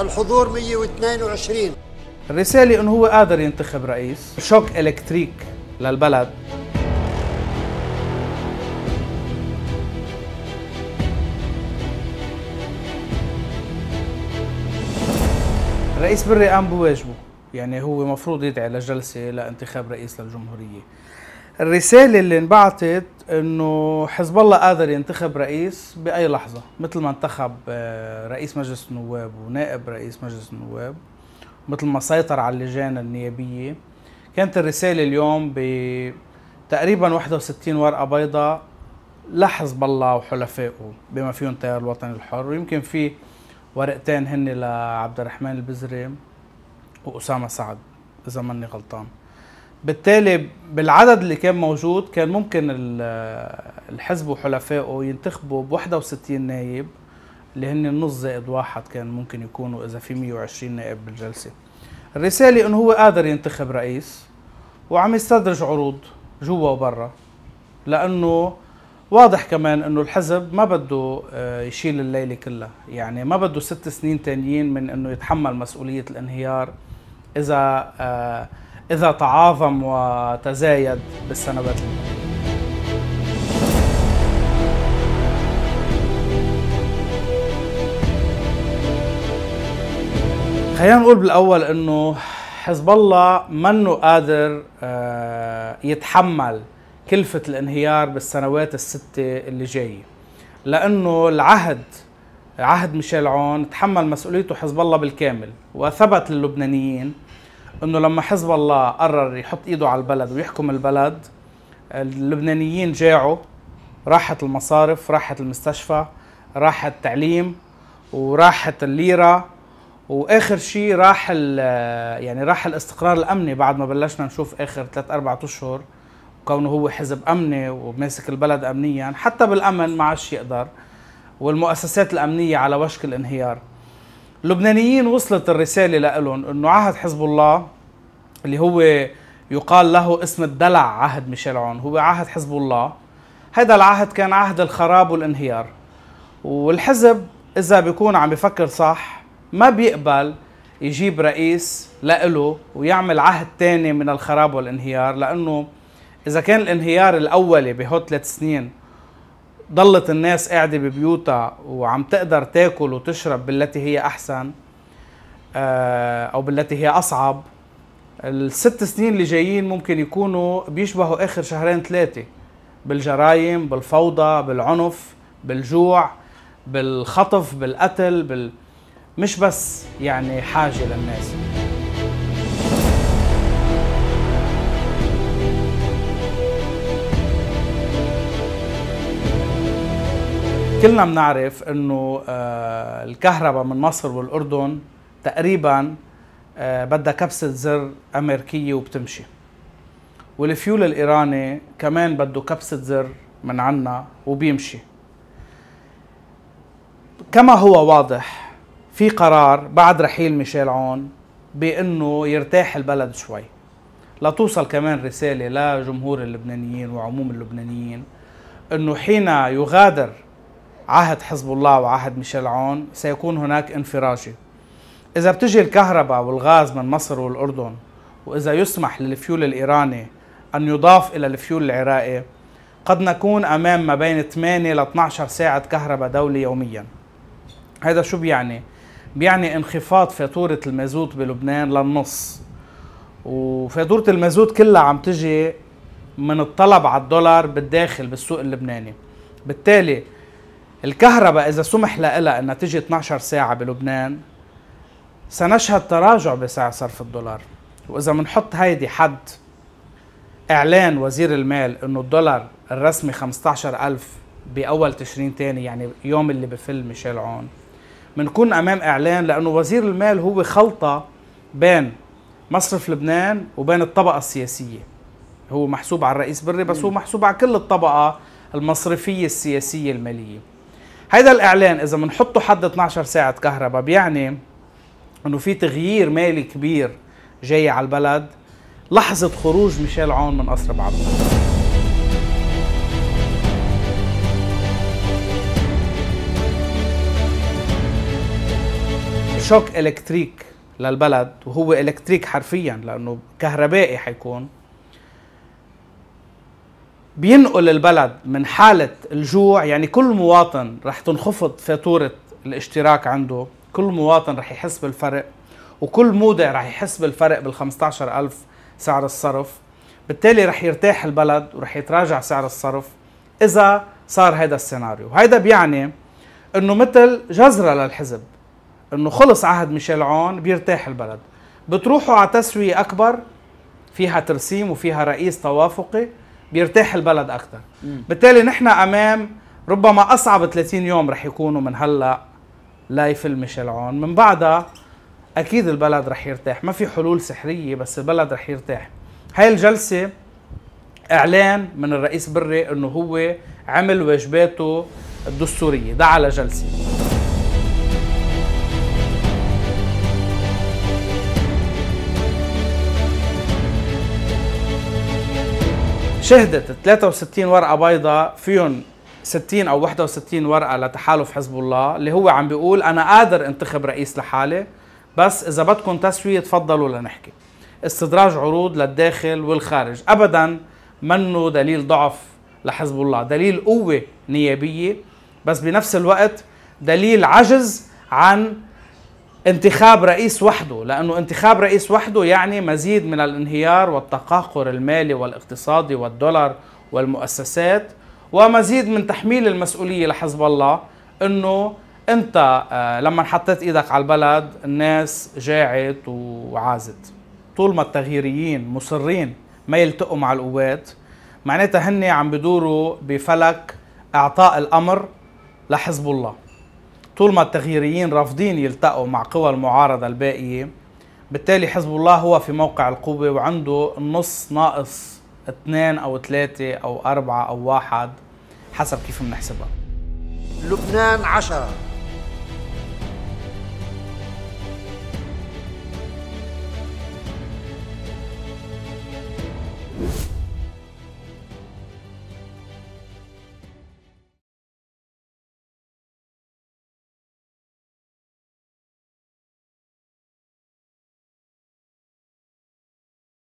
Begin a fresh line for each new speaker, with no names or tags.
الحضور 122 الرسالة أنه هو قادر ينتخب رئيس شوك إلكتريك للبلد الرئيس بري قام بواجبه يعني هو مفروض يدعي لجلسة لانتخاب رئيس للجمهورية الرساله اللي انبعتت انه حزب الله قادر ينتخب رئيس باي لحظه مثل ما انتخب آه، رئيس مجلس النواب ونائب رئيس مجلس النواب مثل ما سيطر على اللجان النيابيه كانت الرساله اليوم بتقريبا 61 ورقه بيضاء لحزب الله وحلفائه بما فيهم تيار الوطني الحر ويمكن في ورقتين هن لعبد الرحمن البزري واسامه سعد اذا ماني غلطان بالتالي بالعدد اللي كان موجود كان ممكن الحزب وحلفائه ينتخبوا ب 61 نايب اللي هن النص زائد واحد كان ممكن يكونوا اذا في 120 نائب بالجلسه. الرساله انه هو قادر ينتخب رئيس وعم يستدرج عروض جوا وبرا لانه واضح كمان انه الحزب ما بده آه، يشيل الليله كلها، يعني ما بده ست سنين تانيين من انه يتحمل مسؤوليه الانهيار اذا آه، إذا تعاظم وتزايد بالسنوات المقبلة خلينا نقول بالاول انه حزب الله منه قادر آه، يتحمل كلفة الانهيار بالسنوات الستة اللي جاية لأنه العهد عهد ميشيل عون تحمل مسؤوليته حزب الله بالكامل وثبت للبنانيين انه لما حزب الله قرر يحط ايده على البلد ويحكم البلد اللبنانيين جاعوا راحت المصارف راحت المستشفى راح التعليم وراحت الليره واخر شيء راح يعني راح الاستقرار الامني بعد ما بلشنا نشوف اخر ثلاث اربع اشهر كونه هو حزب امني وماسك البلد امنيا حتى بالامن ما عادش يقدر والمؤسسات الامنيه على وشك الانهيار اللبنانيين وصلت الرسالة لألهم أنه عهد حزب الله اللي هو يقال له اسم الدلع عهد ميشيل عون هو عهد حزب الله هذا العهد كان عهد الخراب والانهيار والحزب إذا بيكون عم بفكر صح ما بيقبل يجيب رئيس لإله ويعمل عهد تاني من الخراب والانهيار لأنه إذا كان الانهيار الأولي بهو ثلاث سنين ضلت الناس قاعدة ببيوتها وعم تقدر تاكل وتشرب بالتي هي أحسن آه، أو بالتي هي أصعب الست سنين اللي جايين ممكن يكونوا بيشبهوا آخر شهرين ثلاثة بالجرائم بالفوضى بالعنف بالجوع بالخطف بالقتل بال... مش بس يعني حاجة للناس كلنا بنعرف انه آه، الكهرباء من مصر والاردن تقريبا آه، بدها كبسه زر امريكيه وبتمشي والفيول الايراني كمان بده كبسه زر من عنا وبيمشي كما هو واضح في قرار بعد رحيل ميشيل عون بانه يرتاح البلد شوي لتوصل كمان رساله لجمهور اللبنانيين وعموم اللبنانيين انه حين يغادر عهد حزب الله وعهد ميشيل عون سيكون هناك انفراجة إذا بتجي الكهرباء والغاز من مصر والأردن وإذا يسمح للفيول الإيراني أن يضاف إلى الفيول العراقي قد نكون أمام ما بين 8 ل 12 ساعة كهرباء دولي يوميا هذا شو بيعني؟ بيعني انخفاض فاتورة المازوت بلبنان للنص وفاتورة المازوت كلها عم تجي من الطلب على الدولار بالداخل بالسوق اللبناني بالتالي الكهرباء إذا سمح لها أنها تجي 12 ساعة بلبنان سنشهد تراجع بسعر صرف الدولار وإذا بنحط هيدي حد إعلان وزير المال أنه الدولار الرسمي 15000 بأول تشرين تاني يعني يوم اللي بفل ميشيل عون بنكون أمام إعلان لأنه وزير المال هو خلطة بين مصرف لبنان وبين الطبقة السياسية هو محسوب على الرئيس بري بس هو محسوب على كل الطبقة المصرفية السياسية المالية هيدا الاعلان اذا بنحطه حد 12 ساعه كهرباء بيعني انه في تغيير مالي كبير جاي على البلد لحظه خروج ميشيل عون من قصر بعبد شوك الكتريك للبلد وهو الكتريك حرفيا لانه كهربائي حيكون بينقل البلد من حالة الجوع يعني كل مواطن رح تنخفض فاتورة الاشتراك عنده كل مواطن رح يحس بالفرق وكل مودع رح يحس بالفرق بال 15000 سعر الصرف بالتالي رح يرتاح البلد ورح يتراجع سعر الصرف إذا صار هذا السيناريو هيدا بيعني انه مثل جزرة للحزب انه خلص عهد ميشيل عون بيرتاح البلد بتروحوا على تسوية أكبر فيها ترسيم وفيها رئيس توافقي بيرتاح البلد اكثر بالتالي نحن امام ربما اصعب 30 يوم رح يكونوا من هلا ليفل ميشيل عون من بعدها اكيد البلد رح يرتاح ما في حلول سحريه بس البلد رح يرتاح هاي الجلسه اعلان من الرئيس بري انه هو عمل واجباته الدستوريه دعا على جلسه شهدت 63 ورقه بيضاء فيهم 60 او 61 ورقه لتحالف حزب الله اللي هو عم بيقول انا قادر انتخب رئيس لحالي بس اذا بدكم تسويه تفضلوا لنحكي استدراج عروض للداخل والخارج ابدا منه دليل ضعف لحزب الله دليل قوه نيابيه بس بنفس الوقت دليل عجز عن انتخاب رئيس وحده لانه انتخاب رئيس وحده يعني مزيد من الانهيار والتقهقر المالي والاقتصادي والدولار والمؤسسات ومزيد من تحميل المسؤوليه لحزب الله انه انت آه، لما حطيت ايدك على البلد الناس جاعت وعازت طول ما التغييريين مصرين ما يلتقوا مع القوات معناتها هن عم بدوروا بفلك اعطاء الامر لحزب الله طول ما التغييريين رافضين يلتقوا مع قوى المعارضة الباقية بالتالي حزب الله هو في موقع القوة وعنده نص ناقص اثنين أو ثلاثة أو أربعة أو واحد حسب كيف بنحسبها لبنان عشرة